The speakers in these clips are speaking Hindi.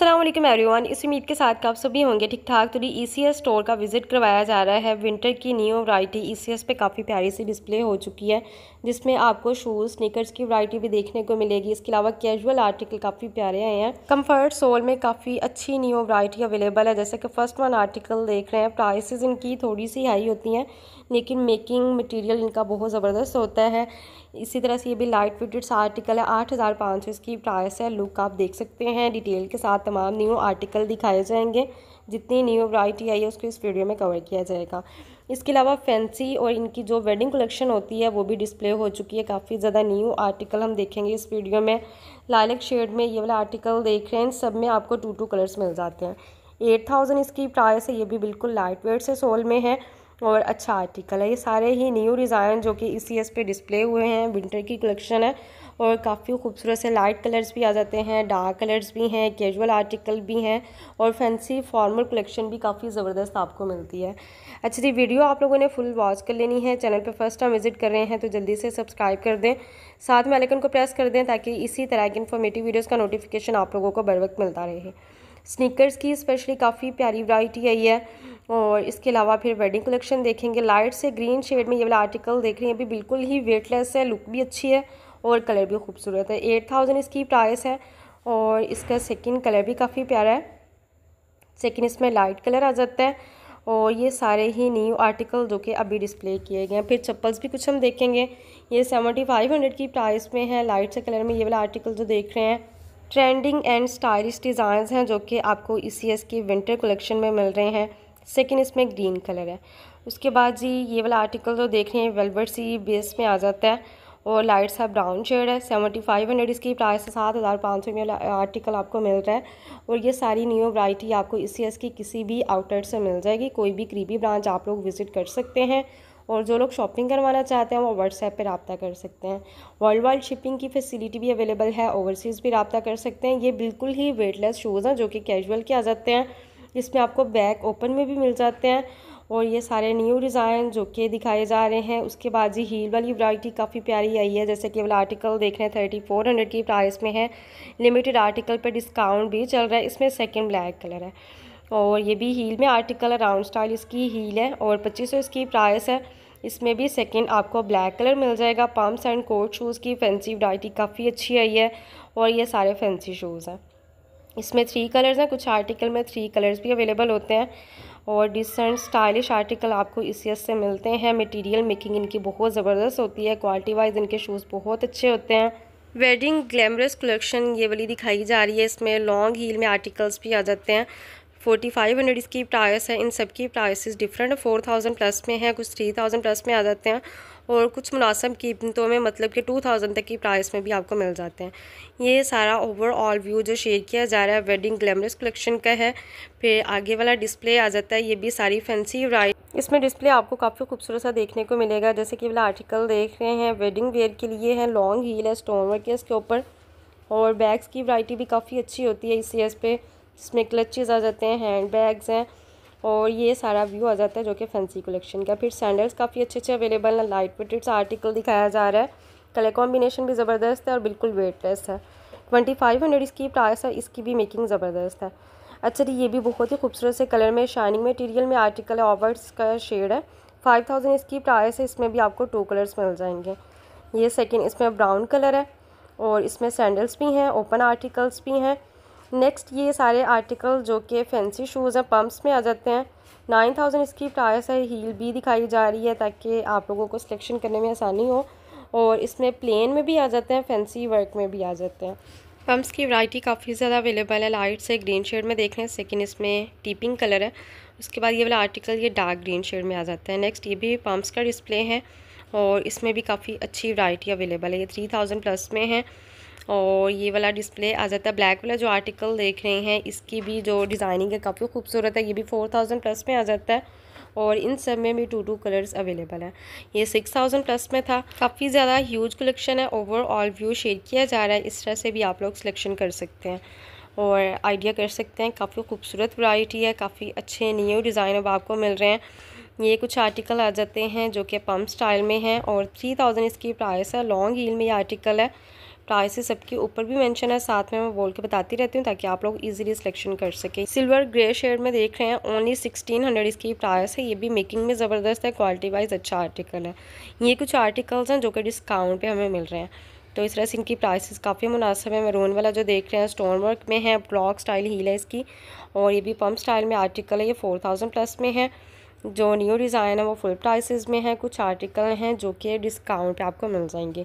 असलम एवरीवन इस उम्मीद के साथ आप सभी होंगे ठीक ठाक तो ई सी एस स्टोर का विज़िट करवाया जा रहा है विंटर की new variety E C S पे काफ़ी प्यारी सी डिस्प्ले हो चुकी है जिसमें आपको शूज़ स्नीकर्स की वरायटी भी देखने को मिलेगी इसके अलावा कैजुअल आर्टिकल काफ़ी प्यारे आए हैं कम्फर्ट सोल में काफ़ी अच्छी न्यू वराइटी अवेलेबल है जैसे कि फ़र्स्ट वन आर्टिकल देख रहे हैं प्राइसेज इनकी थोड़ी सी हाई होती हैं लेकिन मेकिंग मटीरियल इनका बहुत ज़बरदस्त होता है इसी तरह से ये भी लाइट फिटेड्स आर्टिकल है आठ हज़ार पाँच सौ इसकी प्राइस है लुक आप देख सकते हैं डिटेल के साथ तमाम न्यू आर्टिकल दिखाए जाएंगे जितनी न्यू वराइटी आई है उसको इस वीडियो में कवर किया जाएगा इसके अलावा फैंसी और इनकी जो वेडिंग कलेक्शन होती है वो भी डिस्प्ले हो चुकी है काफ़ी ज़्यादा न्यू आर्टिकल हम देखेंगे इस वीडियो में लालक शेड में ये वाला आर्टिकल देख रहे हैं सब में आपको टू टू कलर्स मिल जाते हैं एट थाउजेंड इसकी प्राइस है ये भी बिल्कुल लाइट वेट से सोल में है और अच्छा आर्टिकल है ये सारे ही न्यू डिज़ाइन जो कि ई सी एस पे डिस्प्ले हुए हैं विंटर की कलेक्शन है और काफ़ी खूबसूरत से लाइट कलर्स भी आ जाते हैं डार्क कलर्स भी हैं कैजुअल आर्टिकल भी हैं और फैंसी फॉर्मल कलेक्शन भी काफ़ी ज़बरदस्त आपको मिलती है अच्छा जी वीडियो आप लोगों ने फुल वॉच कर लेनी है चैनल पर फर्स्ट टाइम विजिट कर रहे हैं तो जल्दी से सब्सक्राइब कर दें साथ में आइकन को प्रेस कर दें ताकि इसी तरह की इन्फॉर्मेटिव वीडियोज़ का नोटिफिकेशन आप लोगों को बर वक्त मिलता रहे स्नीकर्स की स्पेशली काफ़ी प्यारी वैरायटी आई है और इसके अलावा फिर वेडिंग कलेक्शन देखेंगे लाइट से ग्रीन शेड में ये वाला आर्टिकल देख रही हैं अभी बिल्कुल ही वेटलेस है लुक भी अच्छी है और कलर भी खूबसूरत है एट थाउजेंड इसकी प्राइस है और इसका सेकंड कलर भी काफ़ी प्यारा है सेकंड इसमें लाइट कलर आ जाता है और ये सारे ही न्यू आर्टिकल जो कि अभी डिस्प्ले किए गए हैं फिर चप्पल्स भी कुछ हम देखेंगे ये सेवेंटी फाइव हंड्रेड की प्राइस में है लाइट से कलर में ये वाला आर्टिकल जो देख रहे हैं ट्रेंडिंग एंड स्टाइलिश डिज़ाइंस हैं जो कि आपको ई सी एस की विंटर कलेक्शन में मिल रहे हैं सेकेंड इसमें ग्रीन कलर है उसके बाद जी ये वाला आर्टिकल जो देख रहे हैं वेलवेट सी बेस में आ जाता है और लाइट सा ब्राउन शेड है सेवेंटी फाइव हंड्रेड इसकी प्राइस है सात हज़ार पाँच सौ में आर्टिकल आपको मिल रहा है और ये सारी न्यू वराइटी आपको ई सी एस की किसी भी आउटलेट से मिल जाएगी कोई भी करीबी ब्रांच आप लोग विज़िट कर सकते हैं और जो लोग शॉपिंग करवाना चाहते हैं वो व्हाट्सएप पर रबता कर सकते हैं वर्ल्ड वाइड शिपिंग की फैसिलिटी भी अवेलेबल है ओवरसीज़ भी रबता कर सकते हैं ये बिल्कुल ही वेटलेस शूज़ हैं जो कि कैजुअल के आ जाते हैं इसमें आपको बैग ओपन में भी मिल जाते हैं और ये सारे न्यू डिज़ाइन जो कि दिखाए जा रहे हैं उसके बाद जी हील वाली वरायटी काफ़ी प्यारी आई है जैसे कि वाला आर्टिकल देख रहे हैं थर्टी फोर हंड्रेड की प्राइस में है लिमिटेड आर्टिकल पर डिस्काउंट भी चल रहा है इसमें सेकेंड ब्लैक कलर है और ये भी हील में आर्टिकल है राउंड स्टाइल इसकी हील है और पच्चीस सौ इसकी प्राइस है इसमें भी सेकंड आपको ब्लैक कलर मिल जाएगा पम्प्स एंड कोट शूज़ की फैंसी वरायटी काफ़ी अच्छी आई है और ये सारे फैंसी शूज़ हैं इसमें थ्री कलर्स हैं कुछ आर्टिकल में थ्री कलर्स भी अवेलेबल होते हैं और डिसेंट स्टाइलिश आर्टिकल आपको ई से मिलते हैं मटेरियल मेकिंग इनकी बहुत ज़बरदस्त होती है क्वालिटी वाइज इनके शूज़ बहुत अच्छे होते हैं वेडिंग ग्लैमरस कलेक्शन ये वाली दिखाई जा रही है इसमें लॉन्ग हील में आर्टिकल्स भी आ जाते हैं फोर्टी फाइव हंड्रेड इसकी प्राइस है इन सब की prices different four thousand plus में है कुछ थ्री थाउजेंड प्लस में आ जाते हैं और कुछ मुनासब कीमतों में मतलब कि टू थाउजेंड तक की प्राइस में भी आपको मिल जाते हैं ये सारा ओवरऑल व्यू जो शेयर किया जा रहा है वेडिंग ग्लैमरस कलेक्शन का है फिर आगे वाला डिस्प्ले आ जाता है ये भी सारी फैंसी राइट इसमें डिस्प्ले आपको काफ़ी खूबसूरत सा देखने को मिलेगा जैसे कि वाला आर्टिकल देख रहे हैं वेडिंग वेयर के लिए है लॉन्ग हील है स्टोन वर्क है इसके ऊपर और बैग्स की वरायटी भी काफ़ी अच्छी होती है इस पे इसमें क्लचेज़ आ जाते हैं हैंड बैग्स हैं और ये सारा व्यू आ जाता है जो कि फैंसी कलेक्शन का फिर सैंडल्स काफ़ी अच्छे अच्छे अवेलेबल हैं लाइट वेट इट्स आर्टिकल दिखाया जा रहा है कलर कॉम्बिनेशन भी ज़बरदस्त है और बिल्कुल वेटलेस है ट्वेंटी फाइव हंड्रेड इसकी प्राइस है इसकी भी मेकिंग ज़बरदस्त है अच्छा ये भी बहुत ही खूबसूरत से कलर में शाइनिंग मटेरियल में आर्टिकल है ऑवर्ड्स का शेड है फाइव थाउजेंड इसकी प्राइस है इसमें भी आपको टू कलर्स मिल जाएंगे ये सेकेंड इसमें ब्राउन कलर है और इसमें सैंडल्स भी हैं ओपन आर्टिकल्स भी हैं नेक्स्ट ये सारे आर्टिकल जो कि फैंसी शूज़ हैं पम्प्स में आ जाते हैं नाइन थाउजेंड इसकी प्राइस है हील भी दिखाई जा रही है ताकि आप लोगों को सिलेक्शन करने में आसानी हो और इसमें प्लेन में भी आ जाते हैं फैंसी वर्क में भी आ जाते हैं पम्प्स की वैरायटी काफ़ी ज़्यादा अवेलेबल है लाइट से ग्रीन शेड में देख रहे हैं इसमें टीपिंग कलर है उसके बाद ये वाला आर्टिकल ये डार्क ग्रीन शेड में आ जाता है नेक्स्ट ये भी पम्प्स का डिस्प्ले है और इसमें भी काफ़ी अच्छी वैरायटी अवेलेबल है ये थ्री थाउजेंड प्लस में है और ये वाला डिस्प्ले आ जाता है ब्लैक वाला जो आर्टिकल देख रहे हैं इसकी भी जो डिज़ाइनिंग है काफ़ी खूबसूरत है ये भी फोर थाउजेंड प्लस में आ जाता है और इन सब में भी टू टू कलर्स अवेलेबल हैं ये सिक्स थाउजेंड प्लस में था काफ़ी ज़्यादा ह्यूज कलेक्शन है ओवरऑल व्यू शेयर किया जा रहा है इस तरह से भी आप लोग सिलेक्शन कर सकते हैं और आइडिया कर सकते हैं काफ़ी खूबसूरत वाइटी है काफ़ी अच्छे न्यू डिज़ाइन अब आपको मिल रहे हैं ये कुछ आर्टिकल आ जाते हैं जो कि पम्प स्टाइल में हैं और थ्री थाउजेंड इसकी प्राइस है लॉन्ग हील में ये आर्टिकल है प्राइसेस सबके ऊपर भी मेंशन है साथ में मैं बोल के बताती रहती हूँ ताकि आप लोग इजीली सिलेक्शन कर सके सिल्वर ग्रे शेड में देख रहे हैं ओनली सिक्सटीन हंड्रेड इसकी प्राइस है ये भी मेकिंग में ज़बरदस्त है क्वालिटी वाइज अच्छा आर्टिकल है ये कुछ आर्टिकल्स हैं जो कि डिस्काउंट पर हमें मिल रहे हैं तो इस तरह से इनकी प्राइसेस काफ़ी मुनासिब है मरून वाला जो देख रहे हैं स्टोन वर्क में है ब्लॉक स्टाइल हील है इसकी और ये भी पम्प स्टाइल में आर्टिकल है ये फोर थाउजेंड प्लस में है जो न्यू डिज़ाइन है वो फुल प्राइसेस में है कुछ आर्टिकल हैं जो कि डिस्काउंट पे आपको मिल जाएंगे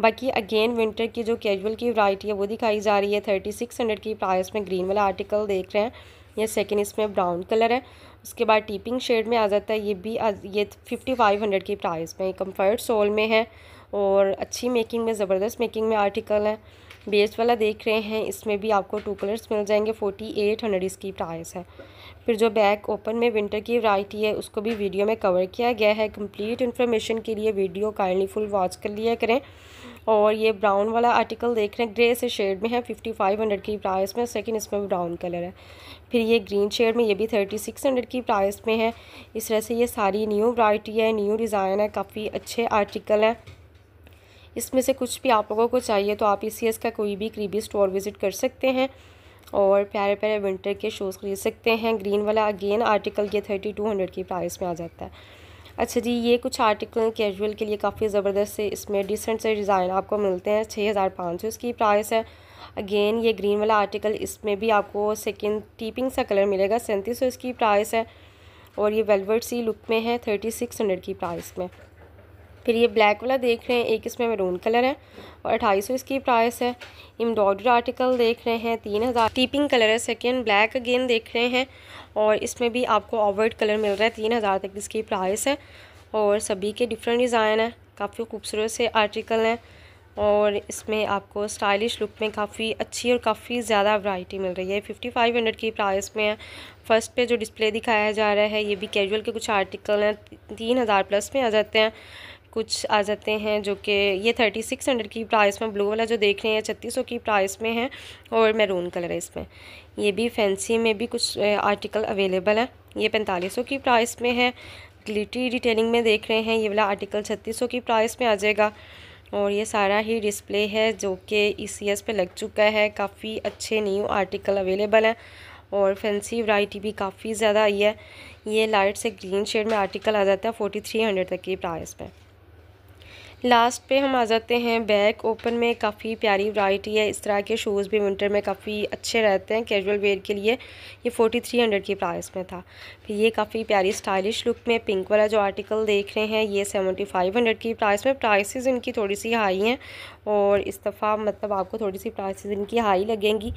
बाकी अगेन विंटर की जो कैजुअल की वैरायटी है वो दिखाई जा रही है थर्टी सिक्स हंड्रेड की प्राइस में ग्रीन वाला आर्टिकल देख रहे हैं ये सेकेंड इसमें ब्राउन कलर है उसके बाद टीपिंग शेड में आ जाता है ये भी ये फिफ्टी फाइव हंड्रेड की प्राइस में कम्फर्ट सोल में है और अच्छी मेकिंग में ज़बरदस्त मेकिंग में आर्टिकल है बेस वाला देख रहे हैं इसमें भी आपको टू कलर्स मिल जाएंगे फोर्टी एट हंड्रेड इसकी प्राइस है फिर जो बैक ओपन में विंटर की वैरायटी है उसको भी वीडियो में कवर किया गया है कंप्लीट इन्फॉर्मेशन के लिए वीडियो काइंडली फुल वॉच कर लिया करें और ये ब्राउन वाला आर्टिकल देख रहे हैं ग्रे से शेड में है फिफ्टी फाइव हंड्रेड की प्राइस में सेकंड इसमें भी ब्राउन कलर है फिर ये ग्रीन शेड में ये भी थर्टी सिक्स हंड्रेड की प्राइस में है इस तरह से ये सारी न्यू वैरायटी है न्यू डिज़ाइन है काफ़ी अच्छे आर्टिकल हैं इसमें से कुछ भी आप लोगों को चाहिए तो आप ई e का कोई भी करीबी स्टोर विज़िट कर सकते हैं और प्यारे प्यारे विंटर के शूज़ खरीद सकते हैं ग्रीन वाला अगेन आर्टिकल ये थर्टी टू हंड्रेड की प्राइस में आ जाता है अच्छा जी ये कुछ आर्टिकल कैजुअल के लिए काफ़ी ज़बरदस्त से इसमें डिसेंट से डिज़ाइन आपको मिलते हैं छः हज़ार पाँच सौ इसकी प्राइस है अगेन ये ग्रीन वाला आर्टिकल इसमें भी आपको सेकेंड टीपिंग सा कलर मिलेगा सैंतीस सौ इसकी प्राइस है और ये वेलवेट सी लुक में है थर्टी सिक्स हंड्रेड की प्राइस में फिर ये ब्लैक वाला देख रहे हैं एक इसमें मेरून कलर है और अठाई सौ इसकी प्राइस है एम्ब्रॉयडरी आर्टिकल देख रहे हैं तीन हज़ार टीपिंग कलर है सेकेंड ब्लैक अगेन देख रहे हैं और इसमें भी आपको ऑवर्ड कलर मिल रहा है तीन हज़ार तक इसकी प्राइस है और सभी के डिफरेंट डिज़ाइन हैं काफ़ी खूबसूरत से आर्टिकल हैं और इसमें आपको स्टाइलिश लुक में काफ़ी अच्छी और काफ़ी ज़्यादा वैरायटी मिल रही है फिफ्टी फाइव हंड्रेड की प्राइस में है फर्स्ट पे जो डिस्प्ले दिखाया जा रहा है ये भी कैजुअल के कुछ आर्टिकल हैं तीन हज़ार प्लस में आ जाते हैं कुछ आ जाते हैं जो कि ये थर्टी सिक्स हंड्रेड की प्राइस में ब्लू वाला जो देख रहे हैं छत्तीस सौ की प्राइस में है और मैरून कलर है इसमें ये भी फैंसी में भी कुछ आर्टिकल अवेलेबल है ये पैंतालीस सौ की प्राइस में है ग्लिटी डिटेलिंग में देख रहे हैं ये वाला आर्टिकल छत्तीस सौ की प्राइस में आ जाएगा और ये सारा ही डिस्प्ले है जो कि ई सी एस पे लग चुका है काफ़ी अच्छे न्यू आर्टिकल अवेलेबल हैं और फैंसी वाइटी भी काफ़ी ज़्यादा आई है ये लाइट से ग्रीन शेड में आर्टिकल आ जाता है फोर्टी थ्री हंड्रेड तक की प्राइस में लास्ट पे हम आ जाते हैं बैक ओपन में काफ़ी प्यारी वैरायटी है इस तरह के शूज़ भी विंटर में काफ़ी अच्छे रहते हैं कैजुअल वेयर के लिए ये फोर्टी थ्री हंड्रेड की प्राइस में था फिर ये काफ़ी प्यारी स्टाइलिश लुक में पिंक वाला जो आर्टिकल देख रहे हैं ये सेवेंटी फाइव हंड्रेड की प्राइस में प्राइसेस इनकी थोड़ी सी हाई हैं और इस दफ़ा मतलब आपको थोड़ी सी प्राइसिस इनकी हाई लगेंगी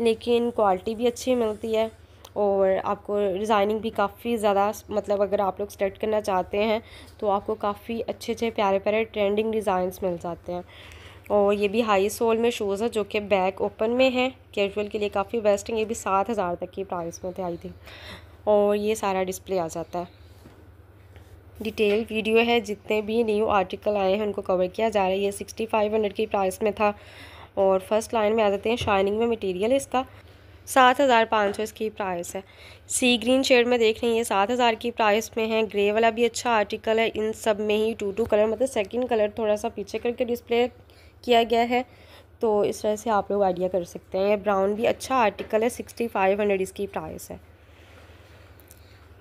लेकिन क्वालिटी भी अच्छी मिलती है और आपको डिज़ाइनिंग भी काफ़ी ज़्यादा मतलब अगर आप लोग स्टार्ट करना चाहते हैं तो आपको काफ़ी अच्छे अच्छे प्यारे प्यारे ट्रेंडिंग डिज़ाइंस मिल जाते हैं और ये भी हाई सोल में शूज़ है जो कि बैक ओपन में है कैजुअल के लिए काफ़ी बेस्ट है ये भी सात हज़ार तक की प्राइस में थे आई थी और ये सारा डिस्प्ले आ जाता है डिटेल वीडियो है जितने भी न्यू आर्टिकल आए हैं उनको कवर किया जा रहा है ये सिक्सटी फाइव हंड्रेड की प्राइस में था और फर्स्ट लाइन में आ जाते हैं शाइनिंग में मटेरियल इसका सात हज़ार पाँच सौ इसकी प्राइस है सी ग्रीन शेड में देख रही हैं ये सात हज़ार की प्राइस में है ग्रे वाला भी अच्छा आर्टिकल है इन सब में ही टू टू कलर मतलब सेकंड कलर थोड़ा सा पीछे करके डिस्प्ले किया गया है तो इस तरह से आप लोग आइडिया कर सकते हैं ये ब्राउन भी अच्छा आर्टिकल है सिक्सटी फाइव हंड्रेड इसकी प्राइस है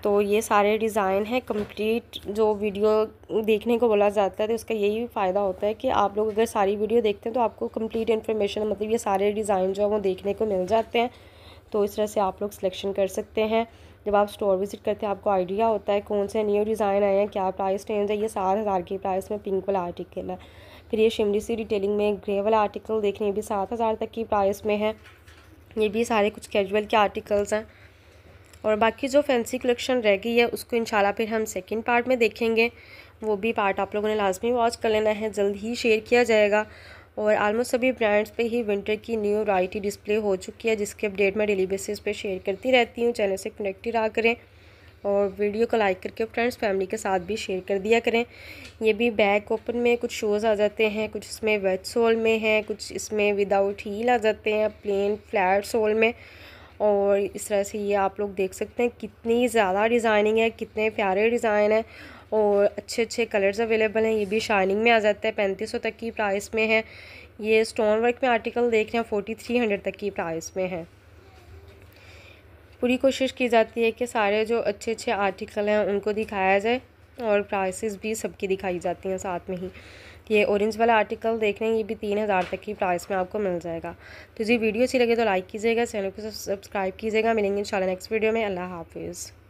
तो ये सारे डिज़ाइन हैं कंप्लीट जो वीडियो देखने को बोला जाता है तो उसका यही फ़ायदा होता है कि आप लोग अगर सारी वीडियो देखते हैं तो आपको कंप्लीट इन्फॉर्मेशन मतलब ये सारे डिज़ाइन जो है वो देखने को मिल जाते हैं तो इस तरह से आप लोग सिलेक्शन कर सकते हैं जब आप स्टोर विज़िट करते हैं आपको आइडिया होता है कौन से न्यू डिज़ाइन आए हैं क्या प्राइस रेंज है ये सात हज़ार की प्राइस में पिंक वाला आर्टिकल है फिर ये शिमली सी रिटेलिंग में ग्रे वाला आर्टिकल देखने भी सात हज़ार तक की प्राइस में है ये भी सारे कुछ कैजुअल के आर्टिकल्स हैं और बाकी जो फैंसी कलेक्शन रह गई है उसको इंशाल्लाह फिर हम सेकेंड पार्ट में देखेंगे वो भी पार्ट आप लोगों ने लाजमी वॉच कर लेना है जल्द ही शेयर किया जाएगा और आलमोस्ट सभी ब्रांड्स पे ही विंटर की न्यू वाइटी डिस्प्ले हो चुकी है जिसके अपडेट मैं डेली बेसिस पे शेयर करती रहती हूँ चैनल से कनेक्टेड रहा करें और वीडियो को लाइक करके फ्रेंड्स फैमिली के साथ भी शेयर कर दिया करें ये भी बैक ओपन में कुछ शोज़ आ जाते हैं कुछ इसमें वेज सोल में है कुछ इसमें विदाउट हील आ जाते हैं प्लेन फ्लैट सोल में और इस तरह से ये आप लोग देख सकते हैं कितनी ज़्यादा डिज़ाइनिंग है कितने प्यारे डिज़ाइन है और अच्छे अच्छे कलर्स अवेलेबल हैं ये भी शाइनिंग में आ जाता है पैंतीस सौ तक की प्राइस में है ये स्टोन वर्क में आर्टिकल देख रहे हैं फोर्टी थ्री हंड्रेड तक की प्राइस में है पूरी कोशिश की जाती है कि सारे जो अच्छे अच्छे आर्टिकल हैं उनको दिखाया जाए और प्राइसेस भी सबकी दिखाई जाती हैं साथ में ही ये ऑरेंज वाला आर्टिकल देख रहे हैं ये भी तीन हज़ार तक की प्राइस में आपको मिल जाएगा तो जी वीडियो अच्छी लगे तो लाइक कीजिएगा चैनल को सब्सक्राइब कीजिएगा मिलेंगे इंशाल्लाह नेक्स्ट वीडियो में अल्लाह हाफिज़